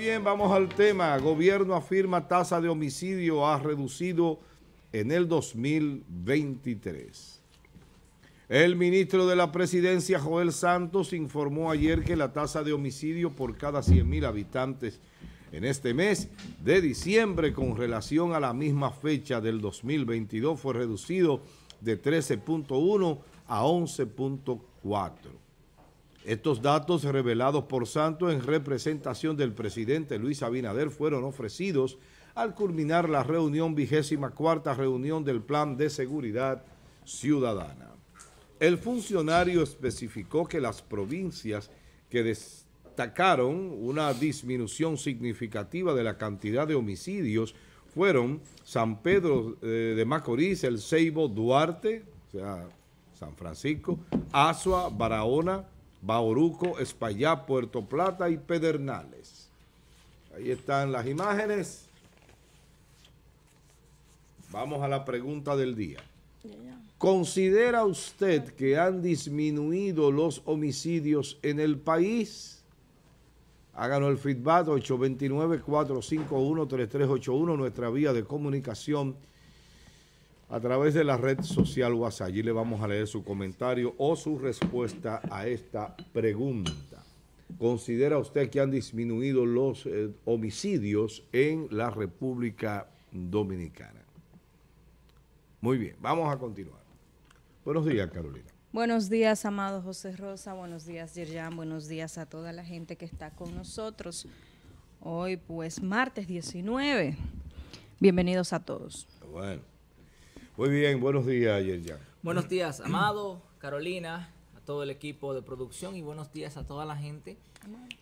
bien, vamos al tema. Gobierno afirma tasa de homicidio ha reducido en el 2023. El ministro de la Presidencia, Joel Santos, informó ayer que la tasa de homicidio por cada 100.000 habitantes en este mes de diciembre con relación a la misma fecha del 2022 fue reducido de 13.1 a 11.4. Estos datos revelados por Santos en representación del presidente Luis Abinader fueron ofrecidos al culminar la reunión vigésima cuarta reunión del Plan de Seguridad Ciudadana. El funcionario especificó que las provincias que destacaron una disminución significativa de la cantidad de homicidios fueron San Pedro eh, de Macorís, El Ceibo, Duarte, o sea, San Francisco, Asua, Barahona, Bauruco, Espaillá, Puerto Plata y Pedernales. Ahí están las imágenes. Vamos a la pregunta del día. ¿Considera usted que han disminuido los homicidios en el país? Háganos el feedback 829-451-3381, nuestra vía de comunicación a través de la red social WhatsApp. Allí le vamos a leer su comentario o su respuesta a esta pregunta. ¿Considera usted que han disminuido los eh, homicidios en la República Dominicana? Muy bien, vamos a continuar. Buenos días, Carolina. Buenos días, amado José Rosa. Buenos días, Yerjan. Buenos días a toda la gente que está con nosotros. Hoy, pues, martes 19. Bienvenidos a todos. Bueno. Muy bien, buenos días, Yerian. Buenos días, Amado, Carolina, a todo el equipo de producción y buenos días a toda la gente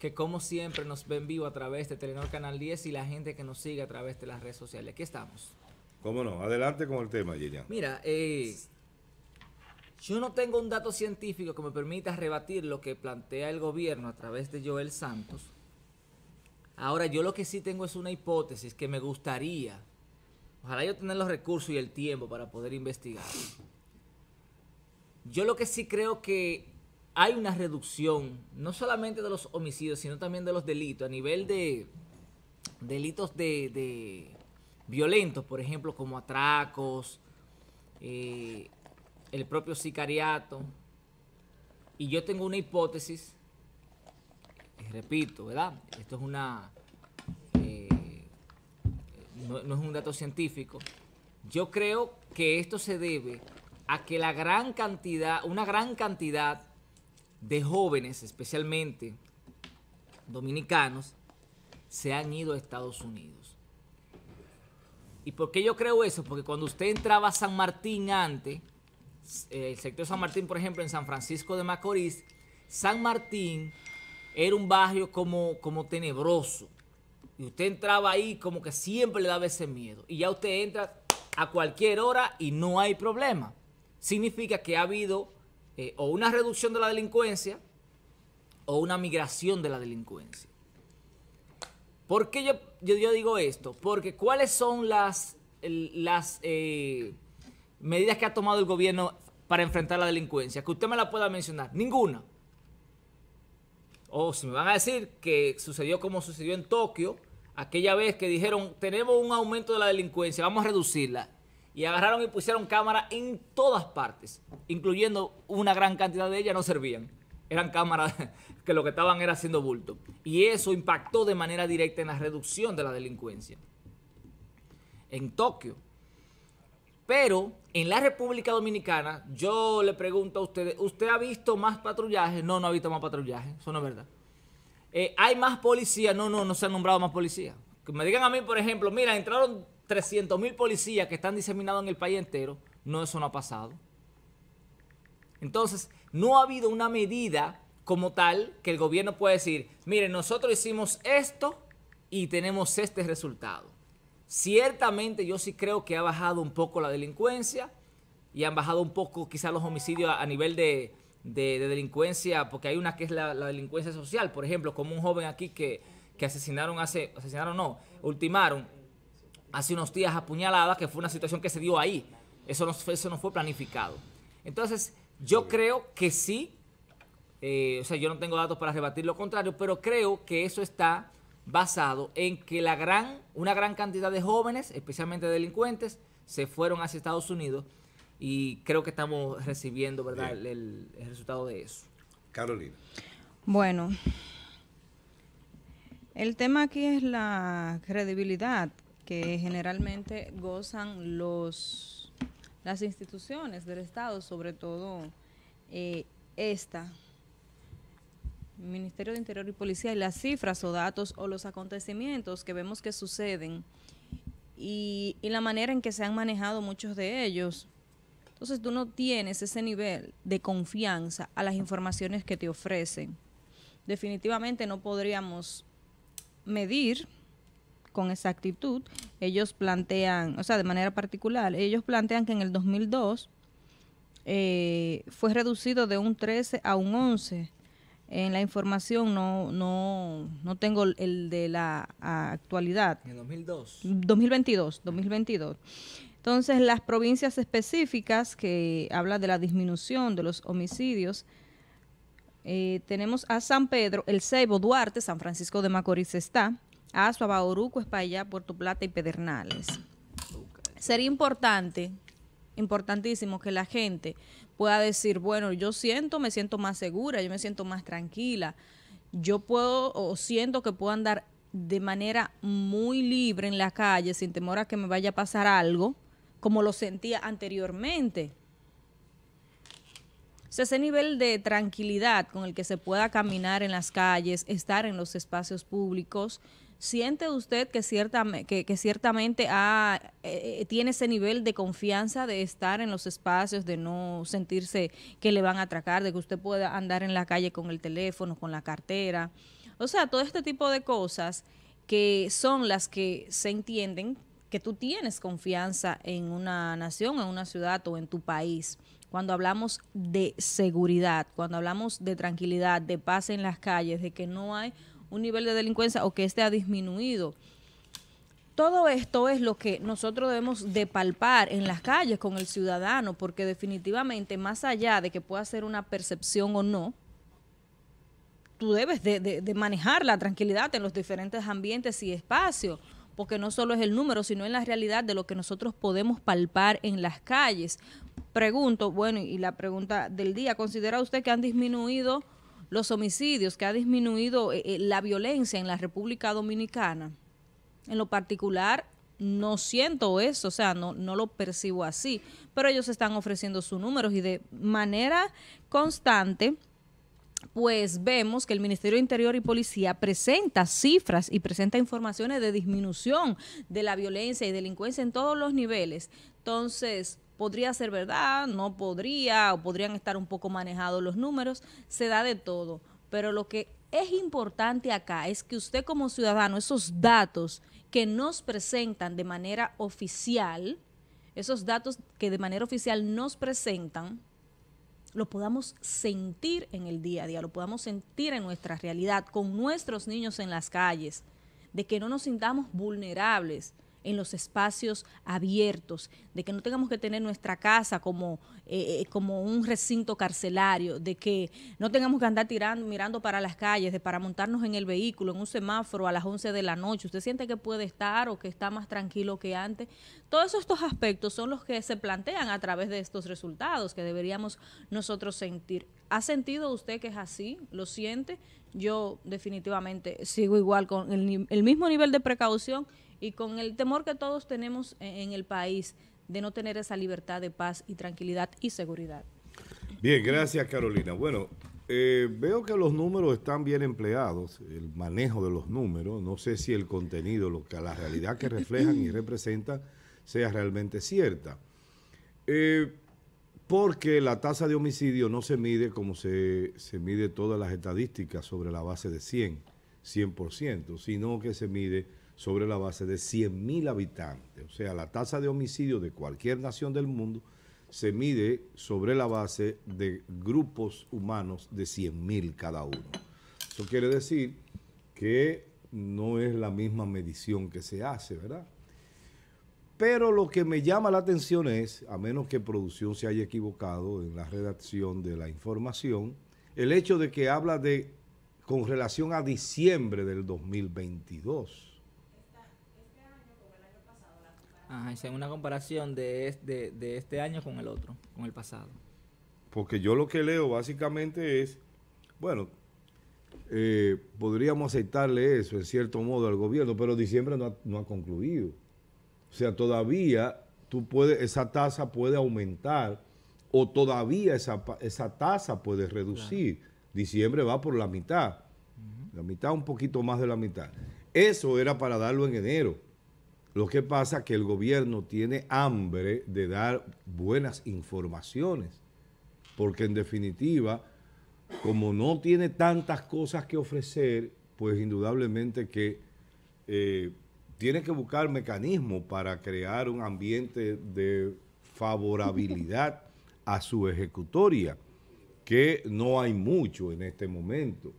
que como siempre nos ven vivo a través de Telenor Canal 10 y la gente que nos sigue a través de las redes sociales. Aquí estamos. ¿Cómo no? Adelante con el tema, Yerian. Mira, eh, yo no tengo un dato científico que me permita rebatir lo que plantea el gobierno a través de Joel Santos. Ahora, yo lo que sí tengo es una hipótesis que me gustaría Ojalá yo tenga los recursos y el tiempo para poder investigar. Yo lo que sí creo que hay una reducción, no solamente de los homicidios, sino también de los delitos. A nivel de delitos de, violentos, por ejemplo, como atracos, eh, el propio sicariato. Y yo tengo una hipótesis, y repito, ¿verdad? Esto es una no, es un dato científico. Yo creo que esto se debe a que la gran cantidad, una gran cantidad de jóvenes, especialmente dominicanos, se han ido a Estados Unidos. ¿Y por qué yo creo eso? Porque cuando usted entraba a San Martín antes, el sector San Martín, por ejemplo, en San Francisco de Macorís, San Martín era un barrio como, como tenebroso. Y usted entraba ahí como que siempre le daba ese miedo. Y ya usted entra a cualquier hora y no hay problema. Significa que ha habido eh, o una reducción de la delincuencia o una migración de la delincuencia. ¿Por qué yo, digo esto? Porque ¿cuáles son las, eh, medidas que ha tomado el gobierno para enfrentar la delincuencia? Que usted me la pueda mencionar. Ninguna. O si me van a decir que sucedió como sucedió en Tokio, aquella vez que dijeron, tenemos un aumento de la delincuencia, vamos a reducirla. Y agarraron y pusieron cámaras en todas partes, incluyendo una gran cantidad de ellas no servían. Eran cámaras que lo que estaban era haciendo bulto. Y eso impactó de manera directa en la reducción de la delincuencia en Tokio. Pero en la República Dominicana, yo le pregunto a ustedes, ¿usted ha visto más patrullaje? No, no ha visto más patrullaje, eso no es verdad. Eh, hay más policías. No, no, no se han nombrado más policías. Que me digan a mí, por ejemplo, mira, entraron 300 mil policías que están diseminados en el país entero. No, eso no ha pasado. Entonces, no ha habido una medida como tal que el gobierno pueda decir, mire, nosotros hicimos esto y tenemos este resultado. Ciertamente yo sí creo que ha bajado un poco la delincuencia y han bajado un poco quizás los homicidios a nivel de, de, delincuencia, porque hay una que es la, delincuencia social, por ejemplo, como un joven aquí que, que asesinaron hace, asesinaron no, ultimaron hace unos días apuñalada que fue una situación que se dio ahí. Eso no, eso no fue planificado. Entonces, yo creo que sí, eh, o sea, yo no tengo datos para rebatir lo contrario, pero creo que eso está basado en que la gran, una gran cantidad de jóvenes, especialmente delincuentes, se fueron hacia Estados Unidos y creo que estamos recibiendo ¿verdad? El, resultado de eso. Carolina. Bueno, el tema aquí es la credibilidad que generalmente gozan los las instituciones del Estado, sobre todo esta, eh, esta, Ministerio de Interior y Policía, y las cifras o datos o los acontecimientos que vemos que suceden y la manera en que se han manejado muchos de ellos. Entonces tú no tienes ese nivel de confianza a las informaciones que te ofrecen. Definitivamente no podríamos medir con exactitud. Ellos plantean, o sea, de manera particular, ellos plantean que en el 2002 eh, fue reducido de un 13 a un 11 en la información no, no, no tengo el de la actualidad. ¿En 2002? 2022, 2022. Entonces, las provincias específicas que hablan de la disminución de los homicidios, eh, tenemos a San Pedro, El Ceibo, Duarte, San Francisco de Macorís está, Azua, Bauruco, Espaillá, Puerto Plata y Pedernales. Sería importante, importantísimo que la gente pueda decir, bueno, yo siento, me siento más segura, yo me siento más tranquila, yo puedo o siento que puedo andar de manera muy libre en la calle sin temor a que me vaya a pasar algo, como lo sentía anteriormente. O ese nivel de tranquilidad con el que se pueda caminar en las calles, estar en los espacios públicos, ¿siente usted que, ciertamente, que, ciertamente ah, eh, eh, tiene ese nivel de confianza de estar en los espacios, de no sentirse que le van a atracar, de que usted pueda andar en la calle con el teléfono, con la cartera? O sea, todo este tipo de cosas que son las que se entienden que tú tienes confianza en una nación, en una ciudad o en tu país. Cuando hablamos de seguridad, cuando hablamos de tranquilidad, de paz en las calles, de que no hay un nivel de delincuencia o que este ha disminuido. Todo esto es lo que nosotros debemos de palpar en las calles con el ciudadano, porque definitivamente más allá de que pueda ser una percepción o no, tú debes de, manejar la tranquilidad en los diferentes ambientes y espacios porque no solo es el número, sino en la realidad de lo que nosotros podemos palpar en las calles. Pregunto, bueno, y la pregunta del día, ¿considera usted que han disminuido los homicidios, que ha disminuido eh, eh, la violencia en la República Dominicana? En lo particular, no siento eso, o sea, no, no lo percibo así, pero ellos están ofreciendo sus números y de manera constante pues vemos que el Ministerio de Interior y Policía presenta cifras y presenta informaciones de disminución de la violencia y delincuencia en todos los niveles. Entonces, podría ser verdad, no podría, o podrían estar un poco manejados los números, se da de todo. Pero lo que es importante acá es que usted como ciudadano, esos datos que nos presentan de manera oficial, esos datos que de manera oficial nos presentan, lo podamos sentir en el día a día, lo podamos sentir en nuestra realidad, con nuestros niños en las calles, de que no nos sintamos vulnerables, en los espacios abiertos, de que no tengamos que tener nuestra casa como, eh, eh, como un recinto carcelario, de que no tengamos que andar tirando, mirando para las calles, de para montarnos en el vehículo, en un semáforo a las 11 de la noche. ¿Usted siente que puede estar o que está más tranquilo que antes? Todos estos aspectos son los que se plantean a través de estos resultados que deberíamos nosotros sentir. ¿Ha sentido usted que es así? ¿Lo siente? Yo definitivamente sigo igual con el, el mismo nivel de precaución y con el temor que todos tenemos e-, en el país de no tener esa libertad de paz y tranquilidad y seguridad. Bien, gracias Carolina. Bueno, eh, veo que los números están bien empleados, el manejo de los números, no sé si el contenido, lo que, la realidad que reflejan y representan sea realmente cierta. Eh, porque la tasa de homicidio no se mide como se, se mide todas las estadísticas sobre la base de 100, 100%, sino que se mide sobre la base de 100.000 habitantes. O sea, la tasa de homicidio de cualquier nación del mundo se mide sobre la base de grupos humanos de 100.000 cada uno. Eso quiere decir que no es la misma medición que se hace, ¿verdad? Pero lo que me llama la atención es, a menos que producción se haya equivocado en la redacción de la información, el hecho de que habla de con relación a diciembre del 2022. Ajá, es una comparación de, de, este año con el otro, con el pasado. Porque yo lo que leo básicamente es, bueno, eh, podríamos aceptarle eso en cierto modo al gobierno, pero diciembre no ha, concluido. O sea, todavía tú esa tasa puede aumentar o todavía esa, tasa puede reducir. Diciembre va por la mitad, la mitad, un poquito más de la mitad. Eso era para darlo en enero. Lo que pasa es que el gobierno tiene hambre de dar buenas informaciones, porque en definitiva, como no tiene tantas cosas que ofrecer, pues indudablemente que eh, tiene que buscar mecanismos para crear un ambiente de favorabilidad a su ejecutoria, que no hay mucho en este momento.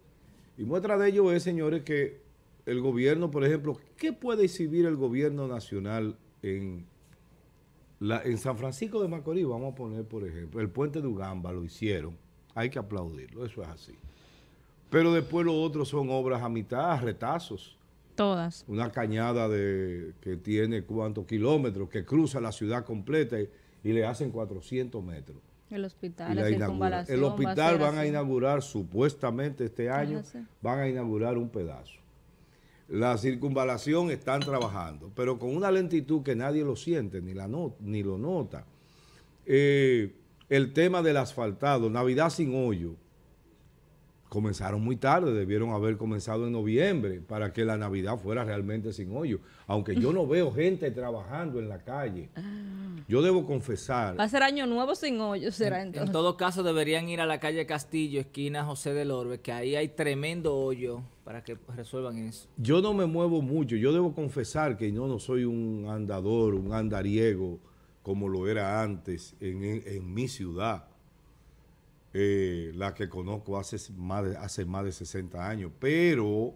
Y muestra de ello es, señores, que el gobierno, por ejemplo, ¿qué puede exhibir el gobierno nacional en, San Francisco de Macorís? Vamos a poner, por ejemplo, el puente de Ugamba lo hicieron. Hay que aplaudirlo, eso es así. Pero después lo otro son obras a mitad, retazos. Todas. Una cañada de que tiene cuántos kilómetros, que cruza la ciudad completa y, le hacen 400 metros. El hospital, El hospital van a inaugurar supuestamente este año, van a inaugurar un pedazo la circunvalación están trabajando, pero con una lentitud que nadie lo siente ni, la ni lo nota. Eh, el tema del asfaltado, Navidad sin hoyo comenzaron muy tarde, debieron haber comenzado en noviembre para que la Navidad fuera realmente sin hoyo. Aunque yo no veo gente trabajando en la calle. Ah. Yo debo confesar. Va a ser año nuevo sin hoyo, será entonces. En todo caso, deberían ir a la calle Castillo, esquina José del Orbe, que ahí hay tremendo hoyo para que resuelvan eso. Yo no me muevo mucho. Yo debo confesar que yo no soy un andador, un andariego como lo era antes en mi ciudad eh, la que conozco hace más, de, hace más de 60 años, pero,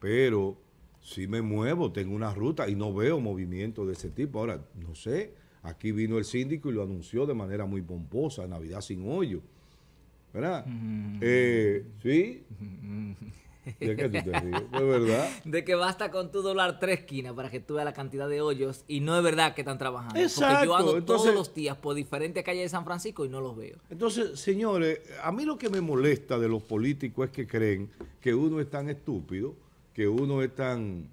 pero si me muevo, tengo una ruta y no veo movimiento de ese tipo. Ahora, no sé, aquí vino el síndico y lo anunció de manera muy pomposa, Navidad sin hoyo. ¿Verdad? Eh, sí. ¿De que basta con tu dólar tres esquinas para que tú veas la cantidad de hoyos y no es verdad que están trabajando. Porque yo hago todos los días por diferentes calles de San Francisco y no los veo. Entonces, señores, a mí lo que me molesta de los políticos es que creen que uno es tan estúpido, que uno es tan...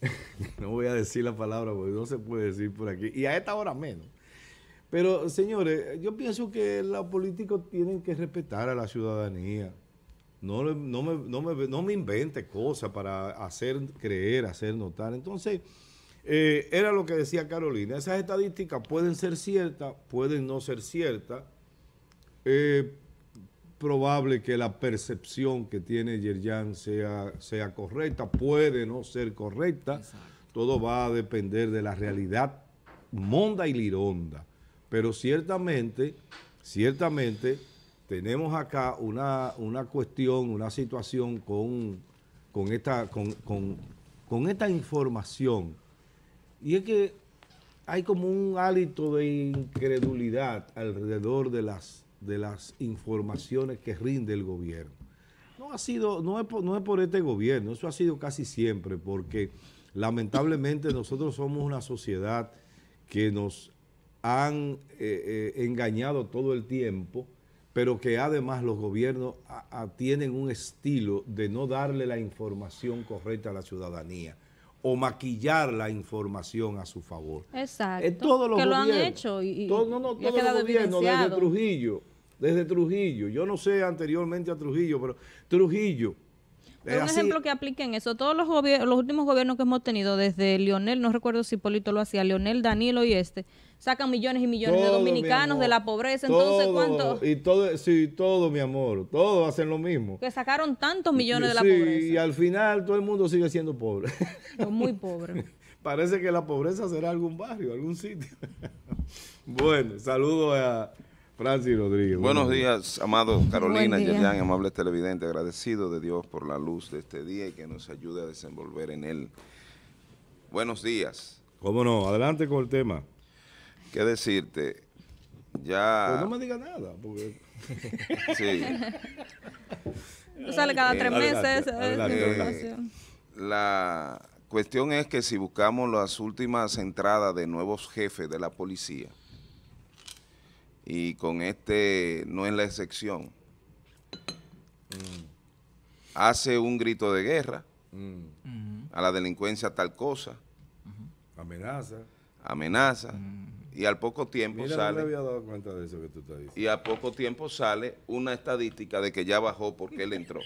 no voy a decir la palabra porque no se puede decir por aquí. Y a esta hora menos. Pero, señores, yo pienso que los políticos tienen que respetar a la ciudadanía. No, me, no, invente cosas para hacer creer, hacer notar. Entonces, eh, era lo que decía Carolina. Esas estadísticas pueden ser ciertas, pueden no ser ciertas. probable que la percepción que tiene Yerjan sea, sea correcta, puede no ser correcta. Todo va a depender de la realidad monda y lironda. Pero ciertamente, ciertamente tenemos acá una, cuestión, una situación con, esta, con, esta información. Y es que hay como un hálito de incredulidad alrededor de las, de las informaciones que rinde el gobierno. No ha sido, no es, por, no es por este gobierno, eso ha sido casi siempre, porque lamentablemente nosotros somos una sociedad que nos han eh, eh, engañado todo el tiempo pero que además los gobiernos tienen un estilo de no darle la información correcta a la ciudadanía o maquillar la información a su favor. Exacto. que lo han hecho y, todo, no, no, todos los gobiernos, desde Trujillo, desde Trujillo, yo no sé anteriormente a Trujillo, pero Trujillo. un eh, ejemplo que aplique en eso, todos los, los últimos gobiernos que hemos tenido, desde Lionel, no recuerdo si Polito lo hacía, Lionel, Danilo y este, sacan millones y millones de dominicanos de la pobreza. Entonces, ¿cuánto? Y todo, sí, todo, mi amor, todos hacen lo mismo. Que sacaron tantos millones de la pobreza. Y al final todo el mundo sigue siendo pobre. muy pobre. Parece que la pobreza será algún barrio, algún sitio. bueno, saludo a Francis Rodríguez. Buenos, días, amados Carolina, y Yerian, amables televidentes, agradecido de Dios por la luz de este día y que nos ayude a desenvolver en él. Buenos días. Cómo no, adelante con el tema. ¿Qué decirte? Ya... Pues no me digas nada, porque... sí. No cada tres meses. la cuestión es que si buscamos las últimas entradas de nuevos jefes de la policía, y con este no es la excepción, mm. hace un grito de guerra mm. a la delincuencia tal cosa. Amenaza. Amenaza. Mm. Y al poco tiempo sale. Y poco tiempo sale una estadística de que ya bajó porque él entró.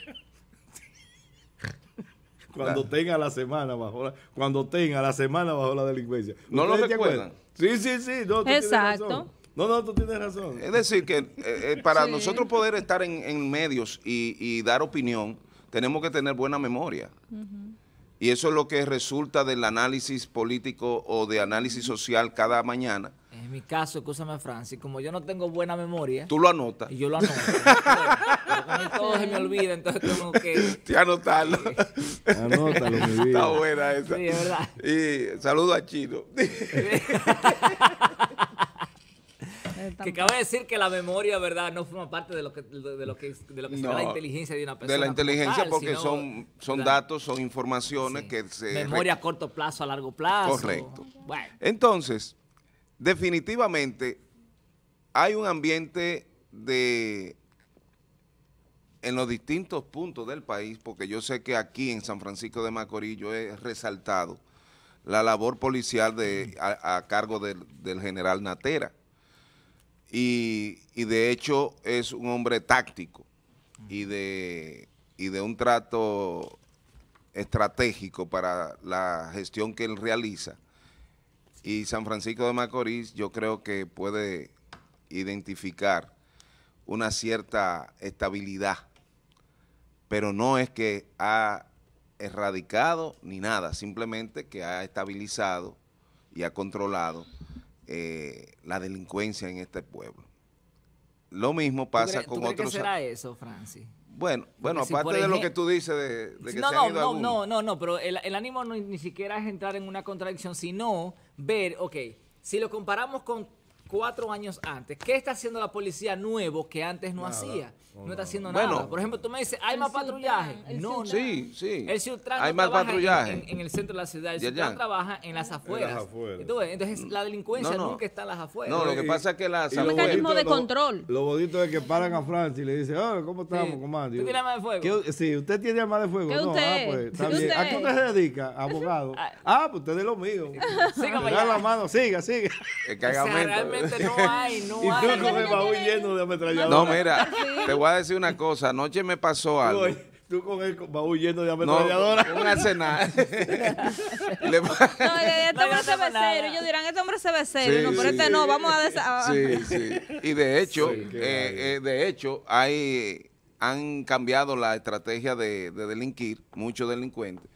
cuando tenga la semana bajo la, cuando tenga la semana bajo la delincuencia. ¿No lo recuerdan? Sí, sí, sí. Exacto. No, no, tú tienes razón. Es decir, que eh, eh, para nosotros poder estar en, medios y, dar opinión, tenemos que tener buena memoria. Y eso es lo que resulta del análisis político o de análisis social cada mañana mi caso, escúchame, Francis, como yo no tengo buena memoria. Tú lo anotas. Y yo lo anoto. pero, todo se me olvida, entonces tengo que. Te anotarlo. Anótalo, mi vida. Está buena esa. Sí, es verdad. Y saludo a Chino. que cabe decir que la memoria, ¿verdad? No forma parte de lo que, de lo que, de lo que la inteligencia de una persona. De la inteligencia porque son, son datos, son informaciones que se... Memoria a corto plazo, a largo plazo. Correcto. Bueno. Entonces, definitivamente hay un ambiente de en los distintos puntos del país, porque yo sé que aquí en San Francisco de Macorillo yo he resaltado la labor policial a, cargo del, general Natera. Y, de hecho es un hombre táctico y de un trato estratégico para la gestión que él realiza. Y San Francisco de Macorís yo creo que puede identificar una cierta estabilidad, pero no es que ha erradicado ni nada, simplemente que ha estabilizado y ha controlado eh, la delincuencia en este pueblo. Lo mismo pasa con otros... ¿Qué será eso, Francis? Bueno, bueno, aparte de lo que tú dices de, que no, se ha ido no, no, no, no, pero el, ánimo ni siquiera es entrar en una contradicción, sino ver, ok, si lo comparamos con cuatro años antes. ¿Qué está haciendo la policía nuevo que antes no hacía? No, está haciendo nada. Por ejemplo, tú me dices, ¿hay más patrullaje? no, no. Sí, sí. El Hay más patrullaje. En, el centro de la ciudad. El Ciutran trabaja en las afueras. En las afueras. Entonces, la delincuencia nunca está en las afueras. No, lo que pasa es que salud. afueras... Un mecanismo de control. Los boditos es que paran a Francia y le dicen, oh, ¿cómo estamos, sí. Tú ¿Usted tiene arma de fuego? Sí, usted tiene arma de fuego. ¿Qué ah, usted? Pues, ¿A qué usted se dedica, abogado? Ah, pues usted es lo mío. Siga, la mano, siga, siga no hay, no hay. Y tú con el baúl lleno de ametralladora. No, mira, te voy a decir una cosa. Anoche me pasó algo. Tú con el baúl lleno de ametralladora No, un arsenal. Este no, este hombre se serio. Ellos dirán, este hombre se ve serio. no, pero este no, vamos a... sí, sí. Y de hecho, eh, eh, de hecho, hay... Han cambiado la estrategia de, delinquir, muchos delincuentes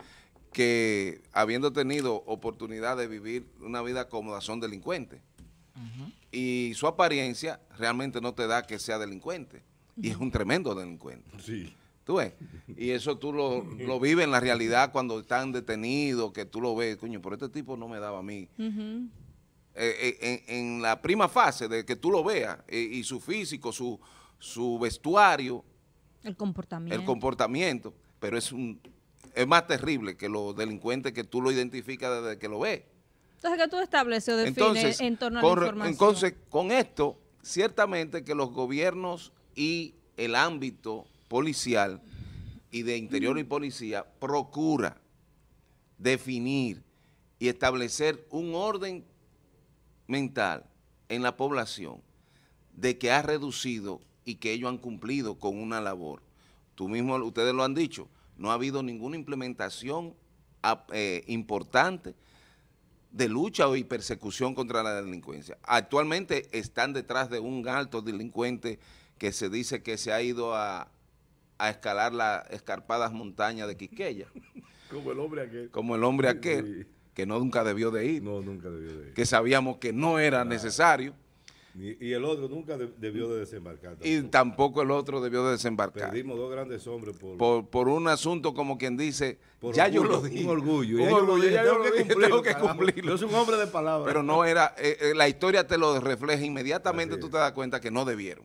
que habiendo tenido oportunidad de vivir una vida cómoda son delincuentes. Ajá y su apariencia realmente no te da que sea delincuente. Y es un tremendo delincuente. Sí. ¿Tú ves? Y eso tú lo, lo vives en la realidad cuando están detenidos, que tú lo ves, coño, pero este tipo no me daba a mí. Eh, eh, en, la prima fase de que tú lo veas, eh, y su físico, su, su vestuario. El comportamiento. El comportamiento, pero es, un, es más terrible que los delincuentes que tú lo identificas desde que lo ves. Entonces, que tú estableces o en torno a con, la información? Entonces, con esto, ciertamente que los gobiernos y el ámbito policial y de interior y mm. policía procura definir y establecer un orden mental en la población de que ha reducido y que ellos han cumplido con una labor. Tú mismo, ustedes lo han dicho, no ha habido ninguna implementación ah, eh, importante de lucha y persecución contra la delincuencia. Actualmente están detrás de un alto delincuente que se dice que se ha ido a, escalar las escarpadas montañas de Quiqueya. Como el hombre aquel. Como el hombre aquel, que no nunca debió de ir. No, nunca debió de ir. Que sabíamos que no era necesario. Y, el otro nunca debió de desembarcar. Y tampoco el otro debió de desembarcar. Perdimos dos grandes hombres por, por, un asunto como quien dice, por ya yo lo dije. Un orgullo. Un ya yo que que cumplirlo. un hombre de palabra Pero no era, eh, eh, la historia te lo refleja inmediatamente, tú te das cuenta que no debieron.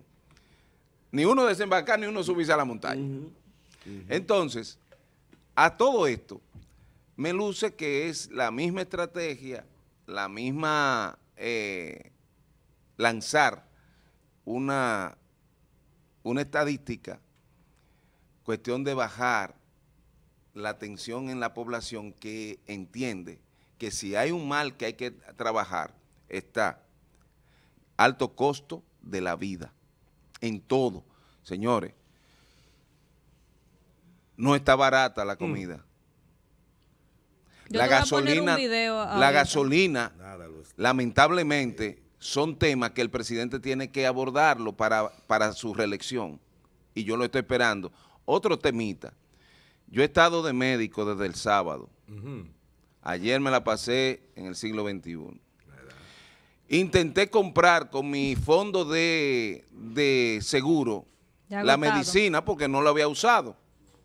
Ni uno desembarcar, ni uno subirse a la montaña. Entonces, a todo esto, me luce que es la misma estrategia, la misma... Eh, lanzar una, una estadística, cuestión de bajar la tensión en la población que entiende que si hay un mal que hay que trabajar, está alto costo de la vida, en todo. Señores, no está barata la mm. comida. la gasolina, la gasolina, lamentablemente, son temas que el presidente tiene que abordarlo para, su reelección. Y yo lo estoy esperando. Otro temita. Yo he estado de médico desde el sábado. Ayer me la pasé en el siglo XXI. Intenté comprar con mi fondo de, seguro la medicina porque no la había usado,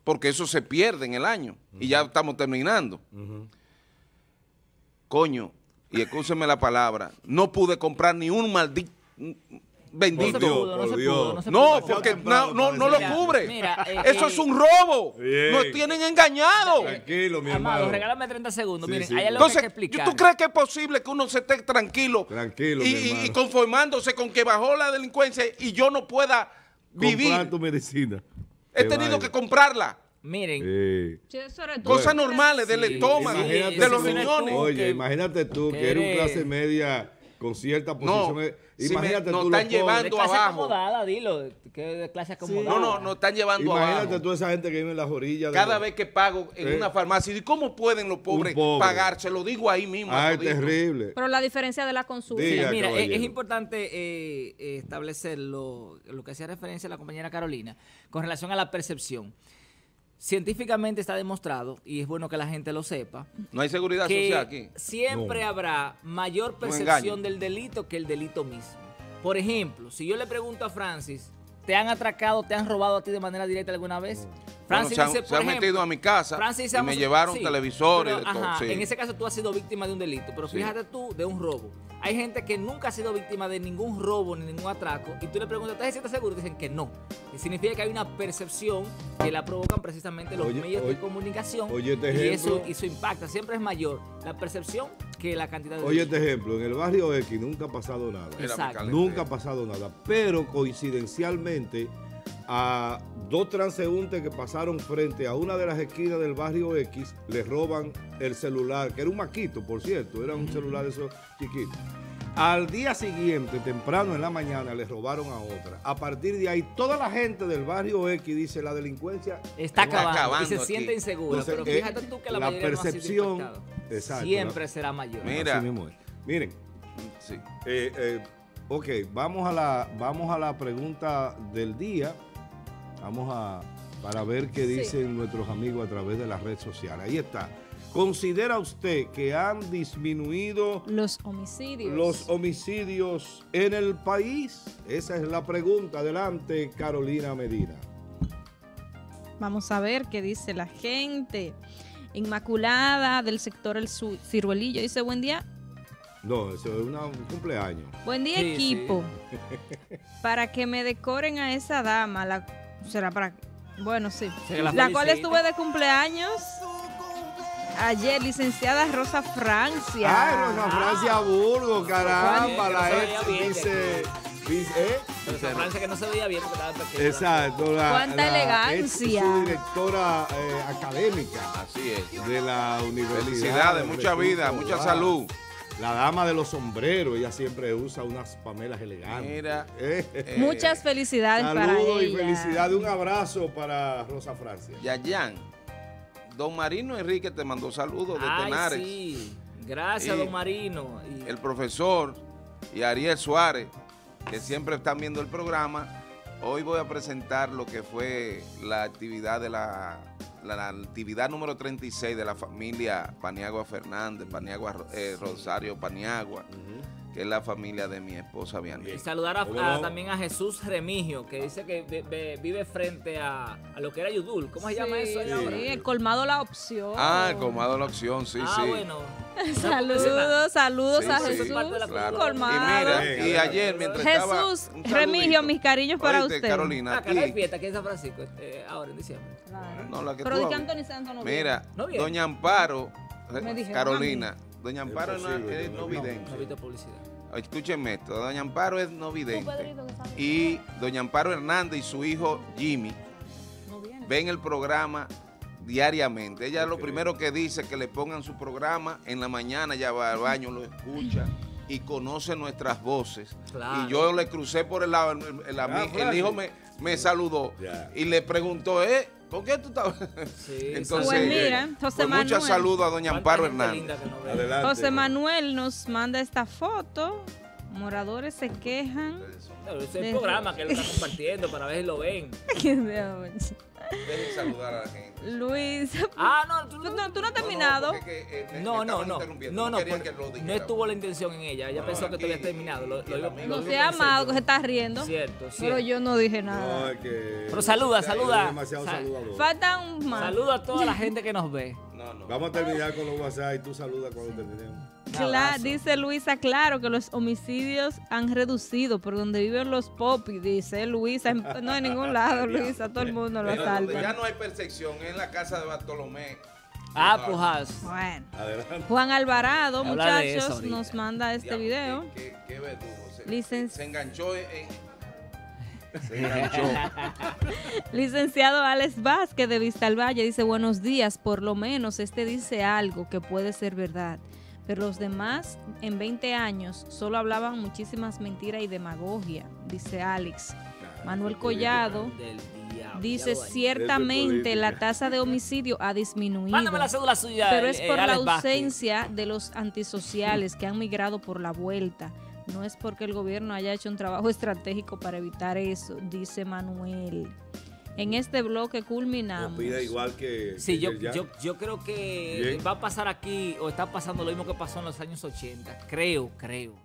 porque eso se pierde en el año y ya estamos terminando. Coño, y escúcheme la palabra, no pude comprar ni un maldito bendito. no, porque no, no, lo cubre. Eh, Eso es eh, un robo. Nos tienen engañado Tranquilo, mi hermano. regálame 30 segundos. Miren, hay algo Entonces, ¿tú crees que es posible que uno se esté tranquilo, y, conformándose con que bajó la delincuencia y yo no pueda vivir? medicina. He tenido que comprarla. Miren, cosas normales del estómago, de los riñones. Oye, imagínate tú que, eres un clase media con cierta posición. Eh, imagínate tú. Nos están llevando de clase abajo. acomodada, dilo. clase No, no, están llevando imagínate abajo. Imagínate tú esa gente que vive en las orillas. Cada vez que pago en una farmacia, ¿y cómo pueden los pobres pagar? Se lo digo ahí mismo. Ah, es terrible. Pero la diferencia de la consulta. mira, eh, es, importante eh, eh establecer lo, que hacía referencia la compañera Carolina con relación a la percepción científicamente está demostrado, y es bueno que la gente lo sepa. No hay seguridad social aquí. Siempre habrá mayor percepción del delito que el delito mismo. Por ejemplo, si yo le pregunto a Francis, ¿te han atracado, te han robado a ti de manera directa alguna vez? Francis dice, por se han, metido a mi casa y me llevaron televisores. En ese caso tú has sido víctima de un delito, pero fíjate tú de un robo. Hay gente que nunca ha sido víctima de ningún robo ni ningún atraco y tú le preguntas, ¿estás seguro? dicen que no. Y significa que hay una percepción que la provocan precisamente los medios de comunicación oye este y, eso, y, su impacta. Siempre es mayor la percepción que la cantidad de... Oye, este ejemplo, en el barrio X nunca ha pasado nada. Exacto. Nunca ha pasado nada, pero coincidencialmente a dos transeúntes que pasaron frente a una de las esquinas del barrio X, les roban el celular, que era un maquito, por cierto, era un celular de esos chiquitos. Al día siguiente, temprano en la mañana, les robaron a otra. A partir de ahí, toda la gente del barrio X dice, la delincuencia está acabando, y se siente insegura. pero fíjate eh, tú que la, percepción siempre será mayor. Mira, miren, sí. Eh, eh, Ok, vamos a la, vamos a la pregunta del día. Vamos a para ver qué dicen nuestros amigos a través de las redes sociales. Ahí está. ¿Considera usted que han disminuido los homicidios. los homicidios en el país? Esa es la pregunta. Adelante, Carolina Medina. Vamos a ver qué dice la gente. Inmaculada del sector El Ciruelillo dice, buen día, no, es un cumpleaños. Buen día, equipo. Para que me decoren a esa dama, la, será para. Bueno, sí. La, cual estuve de cumpleaños ayer, licenciada Rosa Francia. Ay, Rosa ah. Francia Burgos, Burgo, caramba, la ex vice. ¿eh? Rosa Francia que no se veía bien porque estaba Exacto. Cuánta elegancia elegancia. su directora eh, académica. Así es. De la universidad. Felicidades, mucha vida, mucha salud. La dama de los sombreros, ella siempre usa unas pamelas elegantes. Mira, eh. Eh, Muchas felicidades para ella. y felicidades. Un abrazo para Rosa Francia. Yayan, don Marino Enrique te mandó saludos de Ay, Tenares. Sí. Gracias, don Marino. El profesor y Ariel Suárez, que siempre están viendo el programa. Hoy voy a presentar lo que fue la actividad de la la actividad número 36 de la familia Paniagua Fernández, Paniagua eh, Rosario Paniagua que es la familia de mi esposa bien. Y saludar a, también a Jesús Remigio, que dice que vive frente a, lo que era Yudul. ¿Cómo se llama eso? Sí, ahora? el colmado La Opción. Ah, el colmado La Opción, sí, ah, bueno. Saludos, saludos a Jesús. Colmado. Y mira, y ayer mientras Jesús Remigio, mis cariños para usted. Carolina. Acá ah, hay fiesta aquí en San Francisco, este, ahora en diciembre. No, la que Pero tú Anthony Santos no Mira, Doña Amparo, Carolina. Doña Amparo es no, vidente. Escúchenme esto, Doña Amparo es no vidente. Y Doña Amparo Hernández y su hijo Jimmy ven el programa diariamente. Ella lo primero que dice que le pongan su programa en la mañana, ya va al baño, lo escucha y conoce nuestras voces. Y yo le crucé por el lado, el, ah, hijo me, saludó y le preguntó, eh, ¿Por qué tú estás? Sí, Entonces, pues eh, mira, pues José a doña Amparo Hernández. José Manuel nos manda esta foto. Moradores se quejan. es el programa que él está compartiendo para ver si lo ven. Dejen saludar a la gente. Luis. Ah, no, tú no, has terminado. Eh, eh, no, no, no, no, no, no, estuvo la intención en ella. Ella pensó que tú habías terminado. Lo, lo, lo, se ha amado, se está riendo. Cierto, cierto. Pero yo no dije nada. Que... Pero saluda, saluda. Demasiado Sal Faltan más. Saluda a toda la gente que nos ve. No, no. Vamos a terminar con los WhatsApp y tú saluda cuando terminemos dice Luisa, claro que los homicidios han reducido por donde viven los popis, dice Luisa. No en ningún lado, Luisa, todo el mundo lo asalta. Ya no hay percepción en la casa de Bartolomé. Ah, pujas. Juan Alvarado, muchachos, nos manda este video. Se, enganchó Licenciado Alex Vázquez de Valle, dice buenos días, por lo menos este dice algo que puede ser verdad pero los demás en 20 años solo hablaban muchísimas mentiras y demagogia, dice Alex. Manuel Collado dice ciertamente la tasa de homicidio ha disminuido, pero es eh, por la ausencia de los antisociales que han migrado por la vuelta. No es porque el gobierno haya hecho un trabajo estratégico para evitar eso, dice Manuel en este bloque culminamos. Opina igual que. Sí, yo, yo, creo que va a pasar aquí, o está pasando lo mismo que pasó en los años 80. Creo, creo.